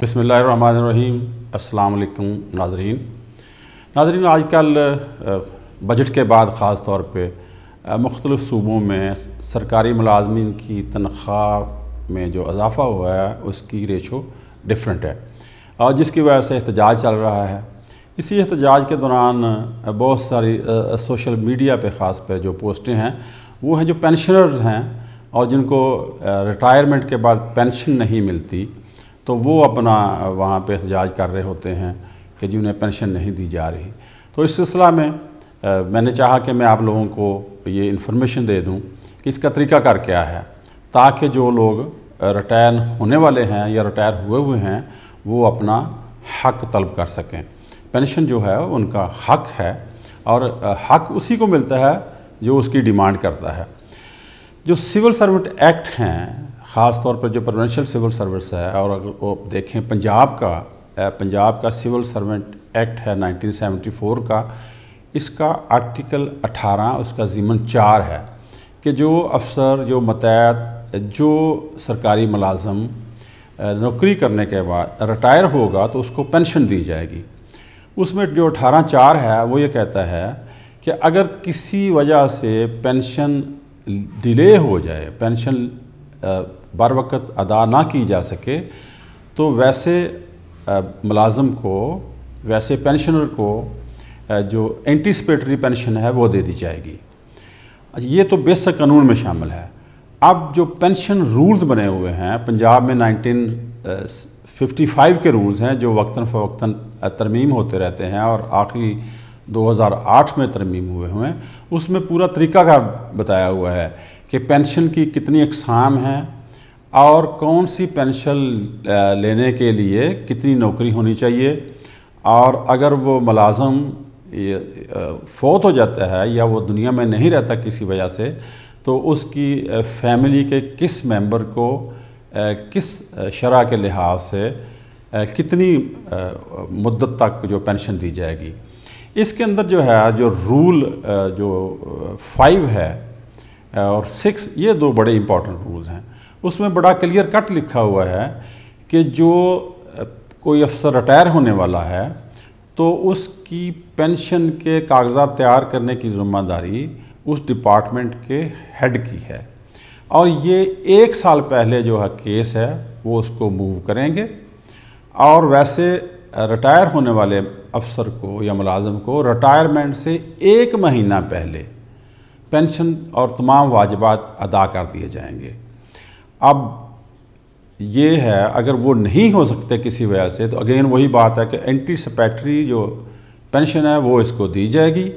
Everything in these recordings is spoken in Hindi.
बसमीम अल्लाम नाजरीन नाजरीन आजकल बजट के बाद ख़ास तौर पर मुख्तलफ़ सूबों में सरकारी मुलाजमीन की तनख्वाह में जो अजाफ़ा हुआ है उसकी रेशो डिफरेंट है और जिसकी वजह से एहतजाज चल रहा है इसी एहतजाज के दौरान बहुत सारी सोशल मीडिया पर ख़ास पर जो पोस्टें हैं वो हैं जो पेंशनर्स हैं और जिनको रिटायरमेंट के बाद पेंशन नहीं मिलती तो वो अपना वहाँ पे एहतजाज कर रहे होते हैं कि जी उन्हें पेंशन नहीं दी जा रही तो इस सिलसिला में आ, मैंने चाहा कि मैं आप लोगों को ये इन्फॉर्मेशन दे दूँ कि इसका कर क्या है ताकि जो लोग रिटायर होने वाले हैं या रिटायर हुए हुए हैं वो अपना हक तलब कर सकें पेंशन जो है उनका हक है और हक उसी को मिलता है जो उसकी डिमांड करता है जो सिविल सर्विट एक्ट हैं ख़ास तौर पर जो प्रोवेंशल सिविल सर्विस है और अगर वो देखें पंजाब का पंजाब का सिविल सर्वेंट एक्ट है 1974 का इसका आर्टिकल 18 उसका ज़िमन चार है कि जो अफसर जो मतैद जो सरकारी मुलाजम नौकरी करने के बाद रिटायर होगा तो उसको पेंशन दी जाएगी उसमें जो अठारह चार है वो ये कहता है कि अगर किसी वजह से पेंशन डिले हो जाए पेंशन बर वक्त अदा ना की जा सके तो वैसे मुलाजम को वैसे पेंशनर को जो एंटीसपेटरी पेंशन है वो दे दी जाएगी अच्छा, ये तो बेसक कानून में शामिल है अब जो पेंशन रूल्स बने हुए हैं पंजाब में 1955 के रूल्स हैं जो वक्ता फ़वक्ता तरमीम होते रहते हैं और आखिरी 2008 में तरमीम हुए हुए हैं उसमें पूरा तरीका का बताया हुआ है कि पेंशन की कितनी अकसाम हैं और कौन सी पेंशन लेने के लिए कितनी नौकरी होनी चाहिए और अगर वो मुलाजम फोत हो जाता है या वो दुनिया में नहीं रहता किसी वजह से तो उसकी फैमिली के किस मेंबर को किस शरा के लिहाज से कितनी मुद्दत तक जो पेंशन दी जाएगी इसके अंदर जो है जो रूल जो फाइव है और सिक्स ये दो बड़े इम्पॉर्टेंट रूल्स हैं उसमें बड़ा क्लियर कट लिखा हुआ है कि जो कोई अफसर रिटायर होने वाला है तो उसकी पेंशन के कागजात तैयार करने की जिम्मेदारी उस डिपार्टमेंट के हेड की है और ये एक साल पहले जो है केस है वो उसको मूव करेंगे और वैसे रिटायर होने वाले अफसर को या मुलाजम को रिटायरमेंट से एक महीना पहले पेंशन और तमाम वाजबात अदा कर दिए जाएंगे अब ये है अगर वो नहीं हो सकते किसी वजह से तो अगेन वही बात है कि एंटीसपेटरी जो पेंशन है वो इसको दी जाएगी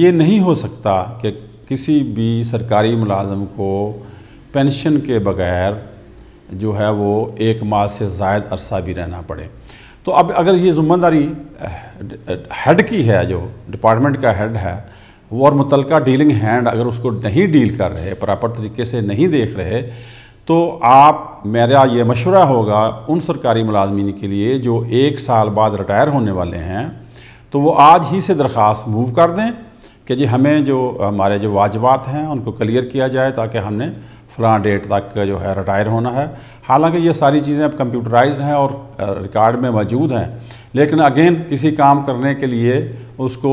ये नहीं हो सकता कि किसी भी सरकारी मुलाजम को पेंशन के बगैर जो है वो एक माह से जायद अरसा भी रहना पड़े तो अब अगर ये ज़िम्मेदारी हेड की है जो डिपार्टमेंट का हेड है वो और मुतलका डीलिंग हैंड अगर उसको नहीं डील कर रहे प्रॉपर तरीके से नहीं देख रहे तो आप मेरा ये मशवरा होगा उन सरकारी मुलाजमीन के लिए जो एक साल बाद रिटायर होने वाले हैं तो वो आज ही से दरख्वास्त मूव कर दें कि जी हमें जो हमारे जो वाजबात हैं उनको क्लियर किया जाए ताकि हमने फ़लाँ डेट तक जो है रिटायर होना है हालांकि ये सारी चीज़ें अब कंप्यूटराइज हैं और रिकॉर्ड में मौजूद हैं लेकिन अगेन किसी काम करने के लिए उसको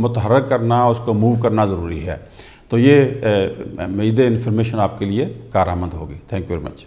मुतहरक करना उसको मूव करना ज़रूरी है तो ये मईद इन्फॉर्मेशन आपके लिए कारआमद होगी थैंक यू वेरी मच